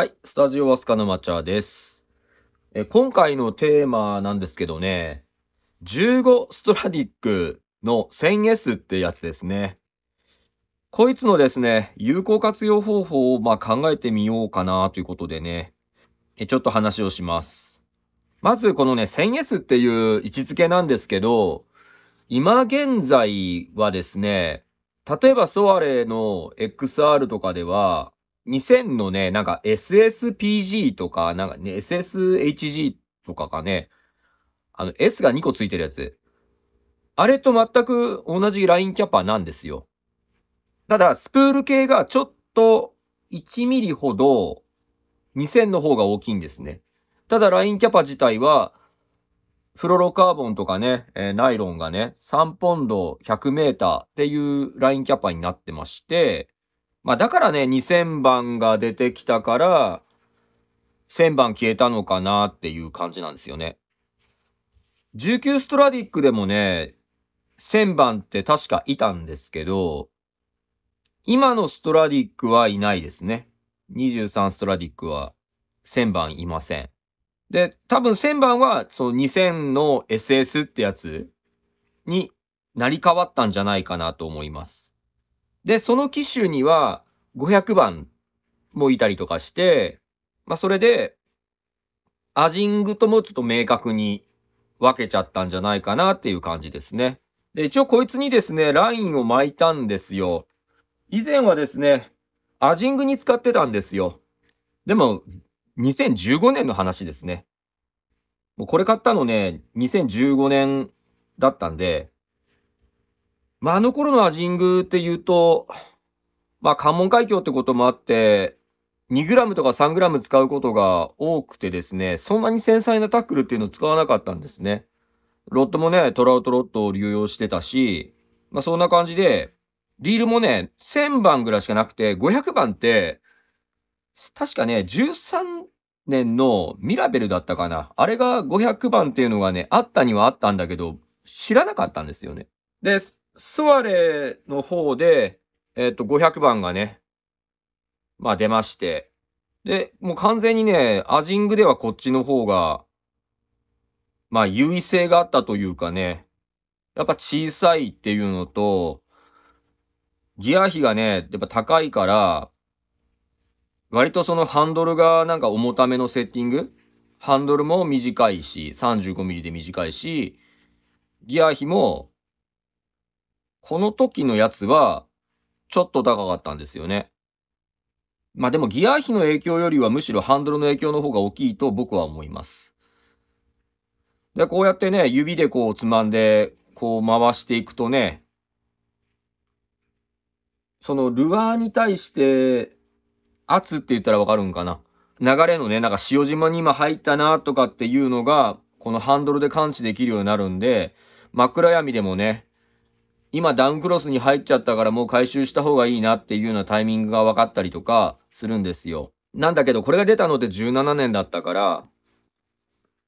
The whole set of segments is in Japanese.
はい、スタジオアスカのチャーです。え今回のテーマなんですけどね、15ストラディックの 1000S ってやつですね。こいつのですね、有効活用方法をま考えてみようかなということでねえ、ちょっと話をします。まずこのね、1000S っていう位置づけなんですけど、今現在はですね、例えばソアレの XR とかでは、2000のね、なんか SSPG とか、なんかね、SSHG とかかね、あの S が2個ついてるやつ。あれと全く同じラインキャパなんですよ。ただ、スプール系がちょっと1ミリほど2000の方が大きいんですね。ただ、ラインキャパ自体は、フロロカーボンとかね、えー、ナイロンがね、3ポンド100メーターっていうラインキャパになってまして、まあだからね、2000番が出てきたから、1000番消えたのかなっていう感じなんですよね。19ストラディックでもね、1000番って確かいたんですけど、今のストラディックはいないですね。23ストラディックは1000番いません。で、多分1000番はその2000の SS ってやつになり変わったんじゃないかなと思います。で、その機種には500番もいたりとかして、まあそれで、アジングともちょっと明確に分けちゃったんじゃないかなっていう感じですね。で、一応こいつにですね、ラインを巻いたんですよ。以前はですね、アジングに使ってたんですよ。でも、2015年の話ですね。もうこれ買ったのね、2015年だったんで、まあ、あの頃のアジングって言うと、まあ、関門海峡ってこともあって、2g とか 3g 使うことが多くてですね、そんなに繊細なタックルっていうのを使わなかったんですね。ロットもね、トラウトロットを流用してたし、まあそんな感じで、リールもね、1000番ぐらいしかなくて、500番って、確かね、13年のミラベルだったかな。あれが500番っていうのがね、あったにはあったんだけど、知らなかったんですよね。です。スワレの方で、えっ、と、500番がね、まあ出まして、で、もう完全にね、アジングではこっちの方が、まあ優位性があったというかね、やっぱ小さいっていうのと、ギア比がね、やっぱ高いから、割とそのハンドルがなんか重ためのセッティングハンドルも短いし、35mm で短いし、ギア比もこの時のやつは、ちょっと高かったんですよね。まあでもギア比の影響よりはむしろハンドルの影響の方が大きいと僕は思います。で、こうやってね、指でこうつまんで、こう回していくとね、そのルアーに対して圧って言ったらわかるんかな。流れのね、なんか潮島に今入ったなとかっていうのが、このハンドルで感知できるようになるんで、枕闇でもね、今ダウンクロスに入っちゃったからもう回収した方がいいなっていうようなタイミングが分かったりとかするんですよ。なんだけど、これが出たのって17年だったから、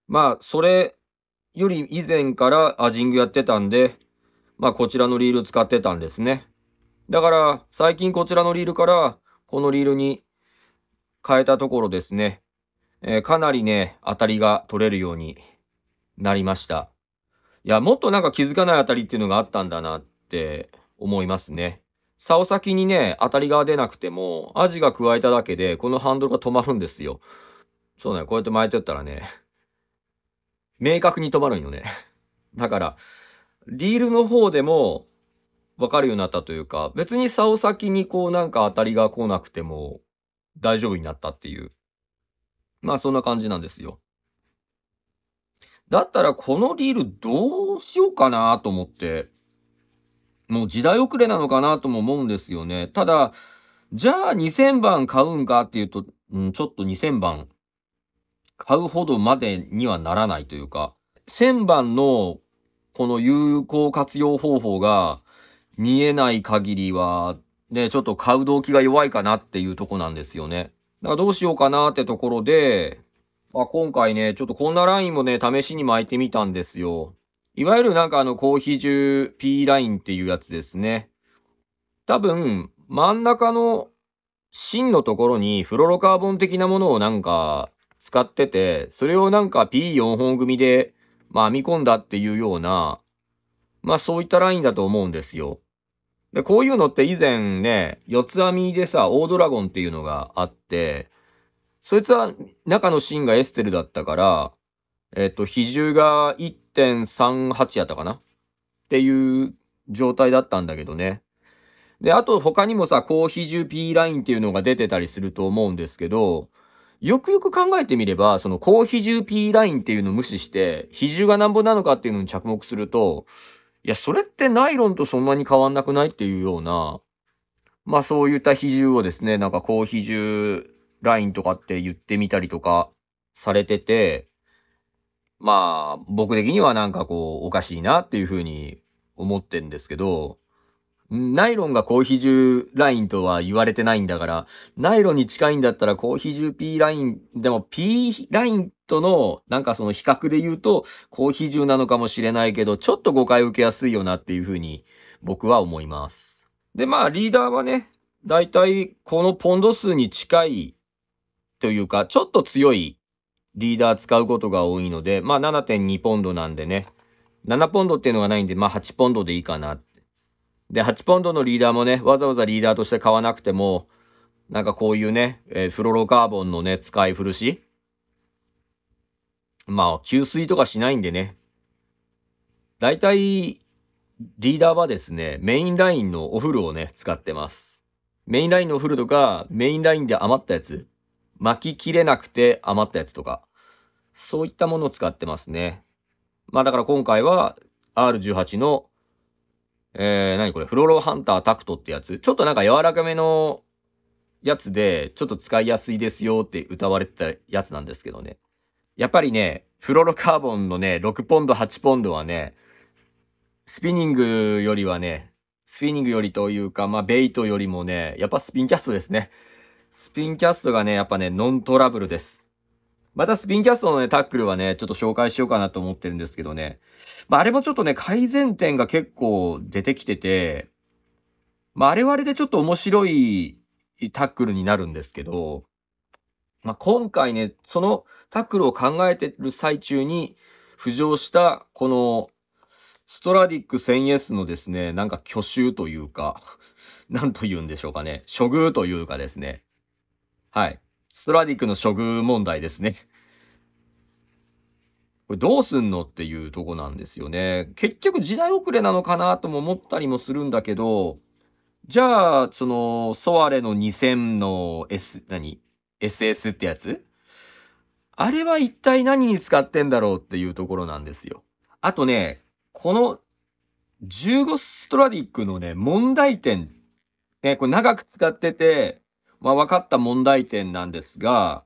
まあ、それより以前からアジングやってたんで、まあ、こちらのリール使ってたんですね。だから、最近こちらのリールから、このリールに変えたところですね、えー、かなりね、当たりが取れるようになりました。いや、もっとなんか気づかない当たりっていうのがあったんだな。って思いますね。竿先にね、当たりが出なくても、アジが加えただけで、このハンドルが止まるんですよ。そうね、こうやって巻いてったらね、明確に止まるんよね。だから、リールの方でも、わかるようになったというか、別に竿先にこうなんか当たりが来なくても、大丈夫になったっていう。まあそんな感じなんですよ。だったらこのリールどうしようかなと思って、もう時代遅れなのかなとも思うんですよね。ただ、じゃあ2000番買うんかっていうと、うん、ちょっと2000番買うほどまでにはならないというか、1000番のこの有効活用方法が見えない限りは、ね、ちょっと買う動機が弱いかなっていうとこなんですよね。だからどうしようかなってところで、まあ、今回ね、ちょっとこんなラインもね、試しに巻いてみたんですよ。いわゆるなんかあの、コーヒー P ラインっていうやつですね。多分、真ん中の芯のところにフロロカーボン的なものをなんか使ってて、それをなんか P4 本組で、まあ編み込んだっていうような、まあそういったラインだと思うんですよ。で、こういうのって以前ね、四つ編みでさ、オードラゴンっていうのがあって、そいつは中の芯がエステルだったから、えっと、比重が1 1.38やったかなっていう状態だったんだけどね。で、あと他にもさ、高比重 P ラインっていうのが出てたりすると思うんですけど、よくよく考えてみれば、その高比重 P ラインっていうのを無視して、比重がなんぼなのかっていうのに着目すると、いや、それってナイロンとそんなに変わんなくないっていうような、まあそういった比重をですね、なんか高比重ラインとかって言ってみたりとかされてて、まあ、僕的にはなんかこう、おかしいなっていうふうに思ってんですけど、ナイロンが高比重ラインとは言われてないんだから、ナイロンに近いんだったら高比重 P ライン、でも P ラインとのなんかその比較で言うと高比重なのかもしれないけど、ちょっと誤解を受けやすいよなっていうふうに僕は思います。で、まあリーダーはね、だいたいこのポンド数に近いというか、ちょっと強いリーダー使うことが多いので、まあ7.2ポンドなんでね、7ポンドっていうのがないんで、まあ8ポンドでいいかなって。で、8ポンドのリーダーもね、わざわざリーダーとして買わなくても、なんかこういうね、えー、フロロカーボンのね、使い古し。まあ、吸水とかしないんでね。大体、リーダーはですね、メインラインのお風呂をね、使ってます。メインラインのお風呂とか、メインラインで余ったやつ。巻ききれなくて余ったやつとか、そういったものを使ってますね。まあだから今回は R18 の、えー、何これ、フロロハンタータクトってやつ。ちょっとなんか柔らかめのやつで、ちょっと使いやすいですよって歌われてたやつなんですけどね。やっぱりね、フロロカーボンのね、6ポンド、8ポンドはね、スピニングよりはね、スピニングよりというか、まあベイトよりもね、やっぱスピンキャストですね。スピンキャストがね、やっぱね、ノントラブルです。またスピンキャストのね、タックルはね、ちょっと紹介しようかなと思ってるんですけどね。まあ、あれもちょっとね、改善点が結構出てきてて、まあ、あれはあれでちょっと面白いタックルになるんですけど、まあ、今回ね、そのタックルを考えてる最中に浮上した、この、ストラディック 1000S のですね、なんか去就というか、なんと言うんでしょうかね、処遇というかですね、はい。ストラディックの処遇問題ですね。これどうすんのっていうとこなんですよね。結局時代遅れなのかなとも思ったりもするんだけど、じゃあ、その、ソアレの2000の S、何 ?SS ってやつあれは一体何に使ってんだろうっていうところなんですよ。あとね、この15ストラディックのね、問題点。ね、これ長く使ってて、まあ、分かった問題点なんですが、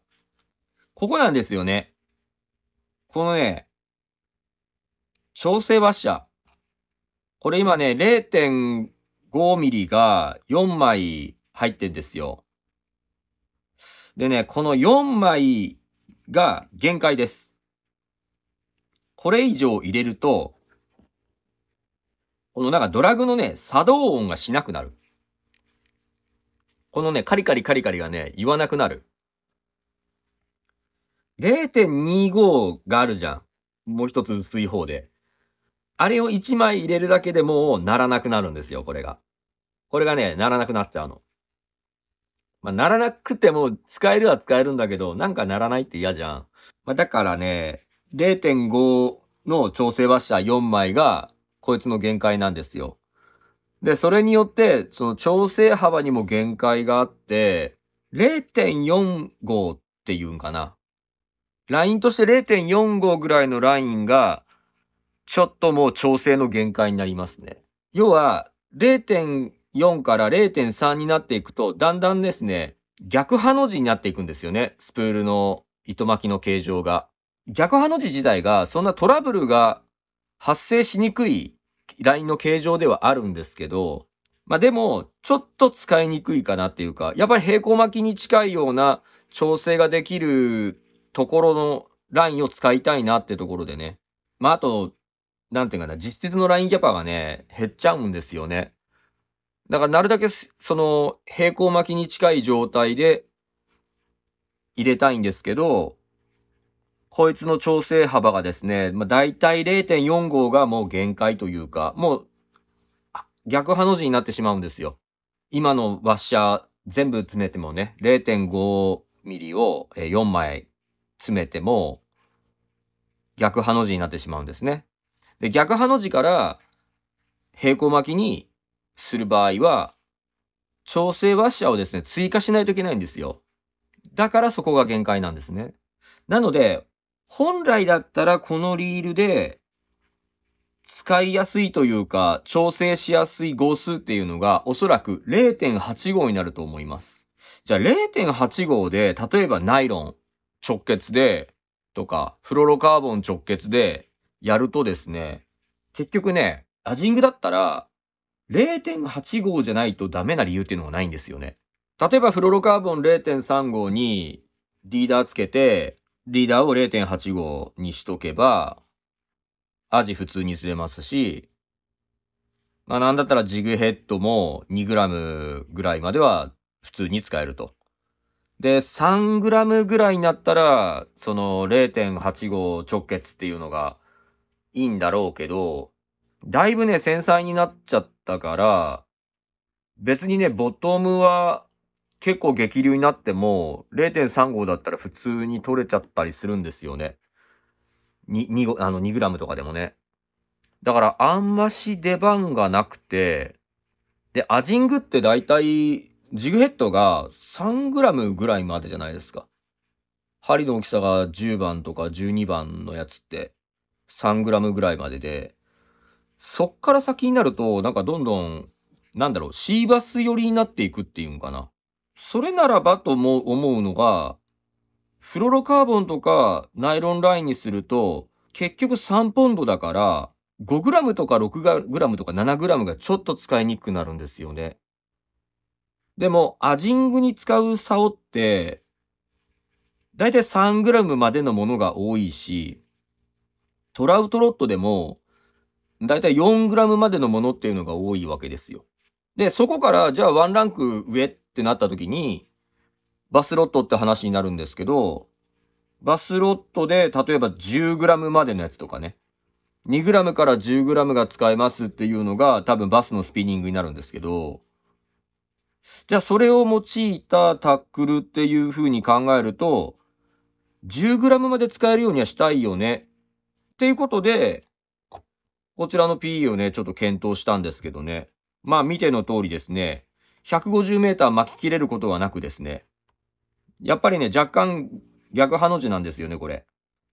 ここなんですよね。このね、調整馬車。これ今ね、0.5ミリが4枚入ってんですよ。でね、この4枚が限界です。これ以上入れると、このなんかドラグのね、作動音がしなくなる。このね、カリカリカリカリがね、言わなくなる。0.25があるじゃん。もう一つ薄い方で。あれを1枚入れるだけでもう鳴らなくなるんですよ、これが。これがね、ならなくなっちゃうの。まあ、ならなくても使えるは使えるんだけど、なんかならないって嫌じゃん。まあ、だからね、0.5の調整和車4枚が、こいつの限界なんですよ。で、それによって、その調整幅にも限界があって、0.45っていうんかな。ラインとして0.45ぐらいのラインが、ちょっともう調整の限界になりますね。要は、0.4から0.3になっていくと、だんだんですね、逆ハの字になっていくんですよね。スプールの糸巻きの形状が。逆ハの字自体が、そんなトラブルが発生しにくい LINE の形状ではあるんですけど、まあでも、ちょっと使いにくいかなっていうか、やっぱり平行巻きに近いような調整ができるところのラインを使いたいなってところでね。まああと、なんていうかな、実質のラインキャパがね、減っちゃうんですよね。だからなるだけ、その、平行巻きに近い状態で入れたいんですけど、こいつの調整幅がですね、まあ、大体0.45がもう限界というか、もう逆ハの字になってしまうんですよ。今のワッシャー全部詰めてもね、0.5ミリを4枚詰めても逆ハの字になってしまうんですね。で、逆ハの字から平行巻きにする場合は、調整ワッシャーをですね、追加しないといけないんですよ。だからそこが限界なんですね。なので、本来だったらこのリールで使いやすいというか、調整しやすい号数っていうのが、おそらく0.85になると思います。じゃあ0.85で、例えばナイロン直結で、とか、フロロカーボン直結でやるとですね、結局ね、ラジングだったら、0.85じゃないとダメな理由っていうのがないんですよね。例えばフロロカーボン0.35にリーダーつけて、リーダーを0.85にしとけば、アジ普通に釣れますし、まあなんだったらジグヘッドも 2g ぐらいまでは普通に使えると。で、3g ぐらいになったら、その0.85直結っていうのがいいんだろうけど、だいぶね、繊細になっちゃったから、別にね、ボトムは結構激流になっても、0.35だったら普通に取れちゃったりするんですよね。2、2あの、2グラムとかでもね。だから、あんまし出番がなくて、で、アジングって大体、ジグヘッドが3グラムぐらいまでじゃないですか。針の大きさが10番とか12番のやつって3グラムぐらいまでで、そっから先になると、なんかどんどん、なんだろう、シーバス寄りになっていくっていうんかな。それならばとも思うのが、フロロカーボンとかナイロンラインにすると、結局3ポンドだから、5g とか 6g とか 7g がちょっと使いにくくなるんですよね。でも、アジングに使う竿って、だいたい3グラムまでのものが多いし、トラウトロットでも、だいたい 4g までのものっていうのが多いわけですよ。で、そこから、じゃあワンランク上っってなった時に、バスロットって話になるんですけど、バスロットで例えば 10g までのやつとかね、2g から 10g が使えますっていうのが多分バスのスピニングになるんですけど、じゃあそれを用いたタックルっていう風に考えると、10g まで使えるようにはしたいよね。っていうことで、こちらの PE をね、ちょっと検討したんですけどね。まあ見ての通りですね、150メーター巻き切れることはなくですね、やっぱりね、若干逆ハの字なんですよね、これ。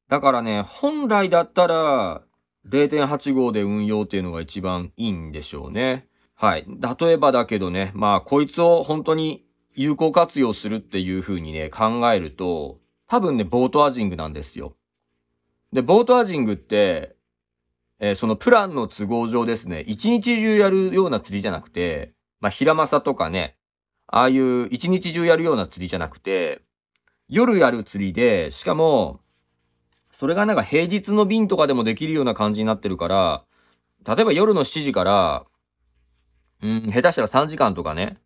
だからね、本来だったら、0.85で運用っていうのが一番いいんでしょうね。はい。例えばだけどね、まあ、こいつを本当に有効活用するっていう風にね、考えると、多分ね、ボートアジングなんですよ。で、ボートアジングって、えー、そのプランの都合上ですね、一日中やるような釣りじゃなくて、まあ、平正とかね、ああいう一日中やるような釣りじゃなくて、夜やる釣りで、しかも、それがなんか平日の便とかでもできるような感じになってるから、例えば夜の7時から、うん、下手したら3時間とかね、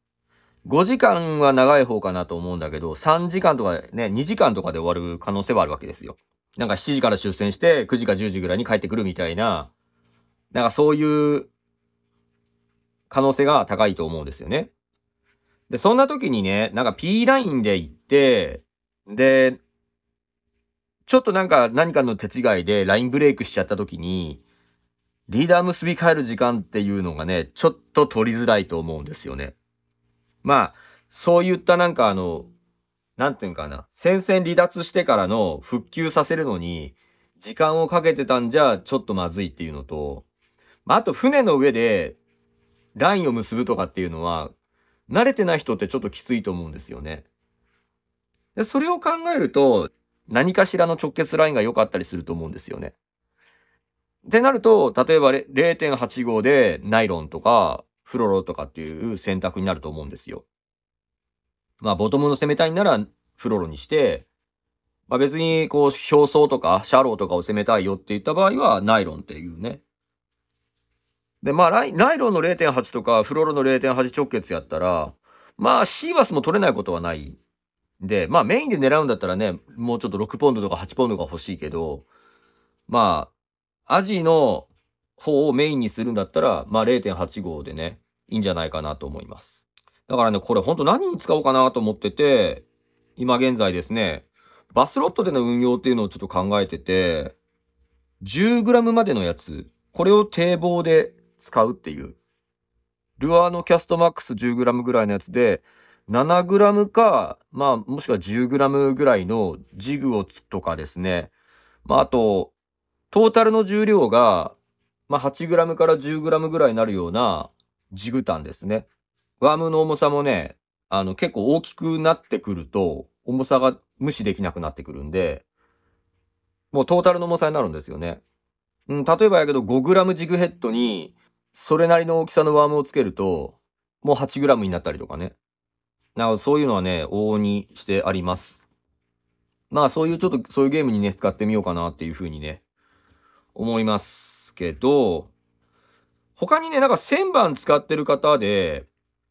5時間は長い方かなと思うんだけど、3時間とかね、2時間とかで終わる可能性はあるわけですよ。なんか7時から出船して、9時か10時ぐらいに帰ってくるみたいな、なんかそういう可能性が高いと思うんですよね。で、そんな時にね、なんか P ラインで行って、で、ちょっとなんか何かの手違いでラインブレイクしちゃった時に、リーダー結び変える時間っていうのがね、ちょっと取りづらいと思うんですよね。まあ、そういったなんかあの、なんていうかな、戦線離脱してからの復旧させるのに、時間をかけてたんじゃちょっとまずいっていうのと、まあ、あと船の上でラインを結ぶとかっていうのは、慣れてない人ってちょっときついと思うんですよね。でそれを考えると、何かしらの直結ラインが良かったりすると思うんですよね。ってなると、例えば0.85でナイロンとかフロロとかっていう選択になると思うんですよ。まあ、ボトムの攻めたいならフロロにして、まあ別にこう、表層とかシャローとかを攻めたいよって言った場合はナイロンっていうね、で、まあライ、ライロンの0.8とか、フロロの0.8直結やったら、まあ、シーバスも取れないことはない。で、まあ、メインで狙うんだったらね、もうちょっと6ポンドとか8ポンドが欲しいけど、まあ、アジの方をメインにするんだったら、まあ、0.85でね、いいんじゃないかなと思います。だからね、これほんと何に使おうかなと思ってて、今現在ですね、バスロットでの運用っていうのをちょっと考えてて、10g までのやつ、これを堤防で使うっていう。ルアーのキャストマックス 10g ぐらいのやつで、7g か、まあ、もしくは 10g ぐらいのジグをとかですね。まあ、あと、トータルの重量が、まあ、8g から 10g ぐらいになるようなジグタンですね。ワームの重さもね、あの、結構大きくなってくると、重さが無視できなくなってくるんで、もうトータルの重さになるんですよね。うん、例えばやけど 5g ジグヘッドに、それなりの大きさのワームをつけると、もう 8g になったりとかね。なんかそういうのはね、往々にしてあります。まあそういうちょっと、そういうゲームにね、使ってみようかなっていうふうにね、思いますけど、他にね、なんか1000番使ってる方で、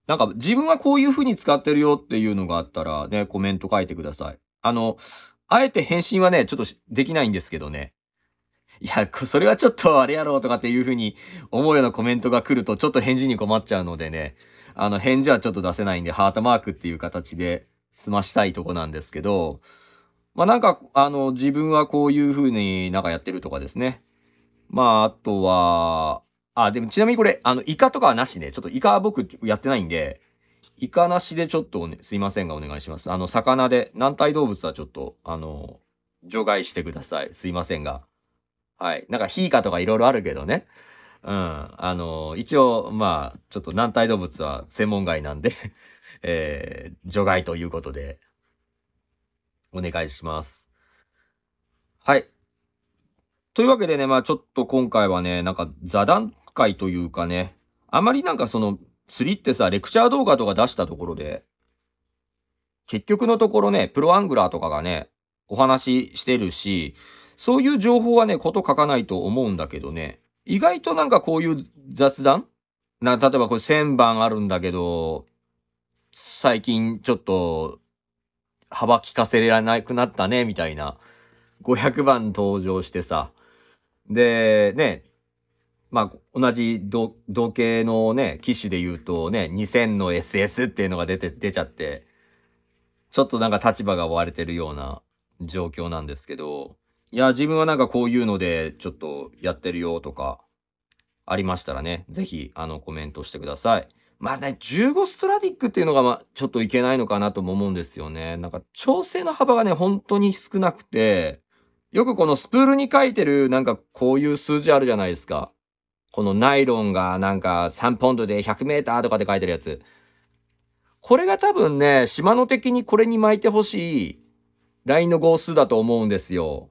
なんか自分はこういうふうに使ってるよっていうのがあったらね、コメント書いてください。あの、あえて返信はね、ちょっとできないんですけどね。いや、それはちょっとあれやろうとかっていうふうに思うようなコメントが来るとちょっと返事に困っちゃうのでね、あの返事はちょっと出せないんで、ハートマークっていう形で済ましたいとこなんですけど、まあなんか、あの、自分はこういうふうになんかやってるとかですね。まあ、あとは、あ、でもちなみにこれ、あの、イカとかはなしで、ちょっとイカは僕やってないんで、イカなしでちょっと、ね、すいませんがお願いします。あの、魚で、軟体動物はちょっと、あの、除外してください。すいませんが。はい。なんか、ヒーカとかいろいろあるけどね。うん。あの、一応、まあ、ちょっと軟体動物は専門外なんで えー、除外ということで、お願いします。はい。というわけでね、まあちょっと今回はね、なんか座談会というかね、あまりなんかその、釣りってさ、レクチャー動画とか出したところで、結局のところね、プロアングラーとかがね、お話ししてるし、そういう情報はね、こと書かないと思うんだけどね、意外となんかこういう雑談な、例えばこれ1000番あるんだけど、最近ちょっと幅利かせられなくなったね、みたいな。500番登場してさ。で、ね、まあ、同じ同系のね、機種で言うとね、2000の SS っていうのが出て、出ちゃって、ちょっとなんか立場が追われてるような状況なんですけど、いや、自分はなんかこういうので、ちょっとやってるよとか、ありましたらね、ぜひ、あの、コメントしてください。まあね、15ストラディックっていうのが、まあ、ちょっといけないのかなとも思うんですよね。なんか、調整の幅がね、本当に少なくて、よくこのスプールに書いてる、なんかこういう数字あるじゃないですか。このナイロンがなんか3ポンドで100メーターとかで書いてるやつ。これが多分ね、島の的にこれに巻いてほしいラインの号数だと思うんですよ。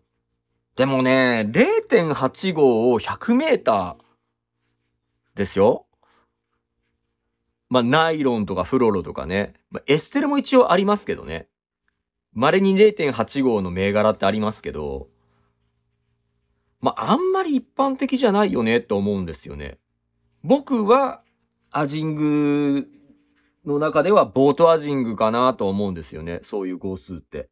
でもね、0.85を100メーターですよ。まあ、ナイロンとかフロロとかね。まあ、エステルも一応ありますけどね。稀に0.85の銘柄ってありますけど、まあ、あんまり一般的じゃないよねと思うんですよね。僕は、アジングの中ではボートアジングかなと思うんですよね。そういう号数って。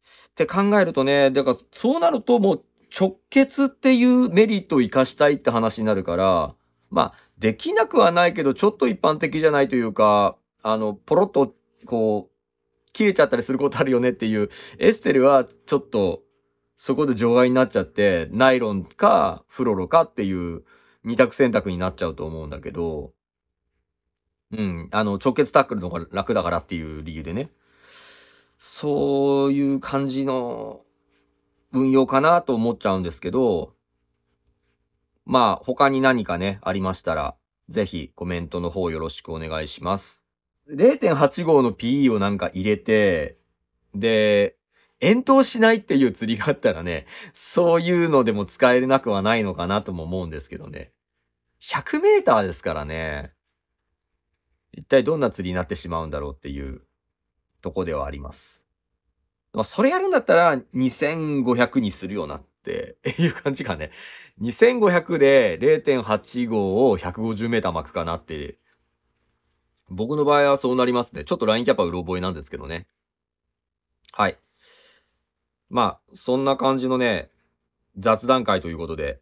って考えるとね、だからそうなるともう直結っていうメリットを生かしたいって話になるから、まあ、できなくはないけど、ちょっと一般的じゃないというか、あの、ポロッと、こう、切れちゃったりすることあるよねっていう、エステルはちょっと、そこで除外になっちゃって、ナイロンかフロロかっていう二択選択になっちゃうと思うんだけど、うん、あの、直結タックルの方が楽だからっていう理由でね。そういう感じの運用かなと思っちゃうんですけど、まあ他に何かね、ありましたら、ぜひコメントの方よろしくお願いします。0.85の PE をなんか入れて、で、遠投しないっていう釣りがあったらね、そういうのでも使えなくはないのかなとも思うんですけどね。100メーターですからね。一体どんな釣りになってしまうんだろうっていうとこではあります。まあ、それやるんだったら2500にするよなって いう感じかね。2500で0.85を150メーター巻くかなって。僕の場合はそうなりますね。ちょっとラインキャパうろ覚えなんですけどね。はい。まあ、そんな感じのね、雑談会ということで、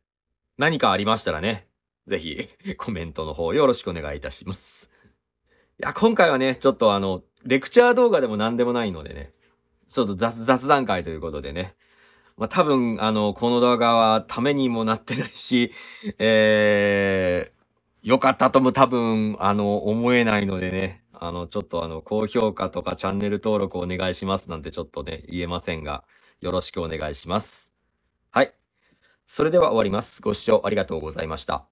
何かありましたらね、ぜひコメントの方よろしくお願いいたします。いや、今回はね、ちょっとあの、レクチャー動画でも何でもないのでね、ちょっと雑雑談会ということでね、まあ、多分、あの、この動画はためにもなってないし、えー、良かったとも多分、あの、思えないのでね、あの、ちょっとあの、高評価とかチャンネル登録お願いしますなんてちょっとね、言えませんが、よろしくお願いします。はい。それでは終わります。ご視聴ありがとうございました。